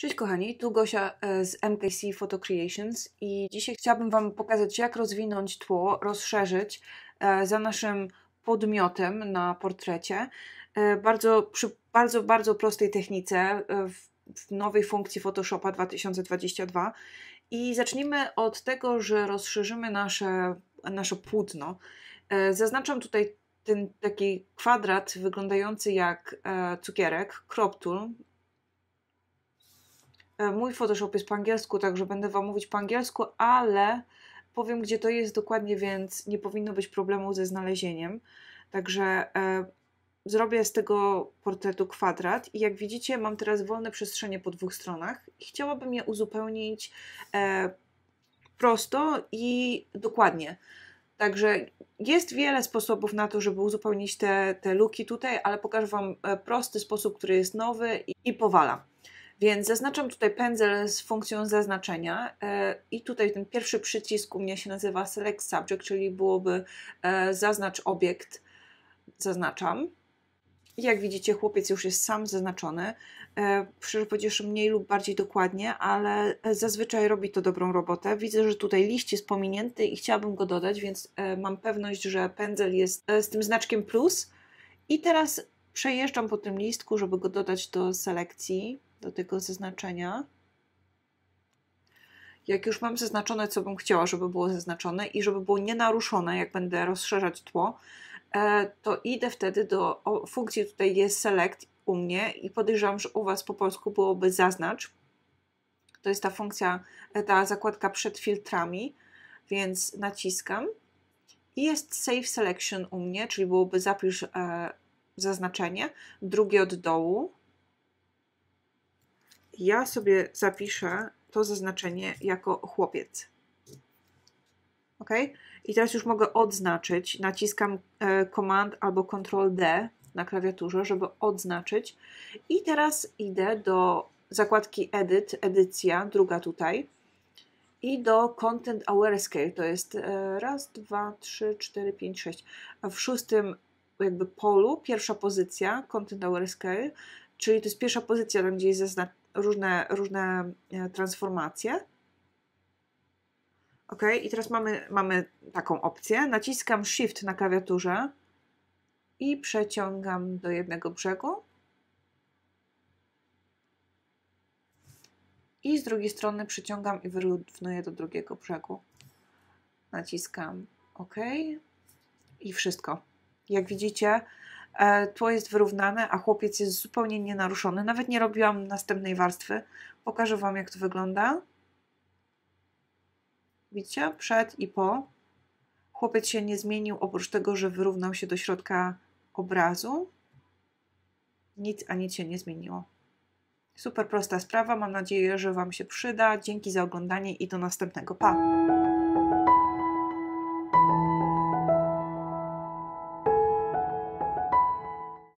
Cześć kochani, tu Gosia e, z MKC Photo Creations i dzisiaj chciałabym Wam pokazać jak rozwinąć tło, rozszerzyć e, za naszym podmiotem na portrecie e, bardzo, przy bardzo, bardzo prostej technice w nowej funkcji Photoshopa 2022 i zacznijmy od tego, że rozszerzymy nasze, nasze płótno. Zaznaczam tutaj ten taki kwadrat wyglądający jak cukierek, crop tool, E, mój Photoshop jest po angielsku, także będę Wam mówić po angielsku, ale powiem, gdzie to jest dokładnie, więc nie powinno być problemu ze znalezieniem. Także e, zrobię z tego portretu kwadrat i jak widzicie, mam teraz wolne przestrzenie po dwóch stronach i chciałabym je uzupełnić e, prosto i dokładnie. Także jest wiele sposobów na to, żeby uzupełnić te, te luki tutaj, ale pokażę Wam e, prosty sposób, który jest nowy i, i powala. Więc zaznaczam tutaj pędzel z funkcją zaznaczenia e, i tutaj ten pierwszy przycisk u mnie się nazywa Select Subject, czyli byłoby e, zaznacz obiekt, zaznaczam. Jak widzicie, chłopiec już jest sam zaznaczony. E, szczerze powiedziawszy, mniej lub bardziej dokładnie, ale zazwyczaj robi to dobrą robotę. Widzę, że tutaj liść jest pominięty i chciałabym go dodać, więc mam pewność, że pędzel jest z tym znaczkiem plus. I teraz przejeżdżam po tym listku, żeby go dodać do selekcji do tego zaznaczenia. Jak już mam zaznaczone, co bym chciała, żeby było zaznaczone i żeby było nienaruszone, jak będę rozszerzać tło, e, to idę wtedy do o, funkcji, tutaj jest select u mnie i podejrzewam, że u Was po polsku byłoby zaznacz. To jest ta funkcja, e, ta zakładka przed filtrami, więc naciskam. I jest save selection u mnie, czyli byłoby zapisz e, zaznaczenie, drugie od dołu, ja sobie zapiszę to zaznaczenie jako chłopiec. Ok? I teraz już mogę odznaczyć. Naciskam e, Command albo Ctrl D na klawiaturze, żeby odznaczyć. I teraz idę do zakładki Edit, edycja, druga tutaj. I do Content Aware Scale, to jest e, raz, dwa, trzy, cztery, pięć, sześć. W szóstym jakby polu, pierwsza pozycja, Content Aware Scale, czyli to jest pierwsza pozycja, tam gdzie jest zaznaczone różne, różne e, transformacje. Ok, i teraz mamy, mamy taką opcję. Naciskam Shift na klawiaturze i przeciągam do jednego brzegu. I z drugiej strony przyciągam i wyrównuję do drugiego brzegu. Naciskam OK i wszystko. Jak widzicie, E, tło jest wyrównane, a chłopiec jest zupełnie nienaruszony. Nawet nie robiłam następnej warstwy. Pokażę Wam, jak to wygląda. Widzicie? Przed i po. Chłopiec się nie zmienił, oprócz tego, że wyrównał się do środka obrazu. Nic, a nic się nie zmieniło. Super prosta sprawa, mam nadzieję, że Wam się przyda. Dzięki za oglądanie i do następnego. Pa!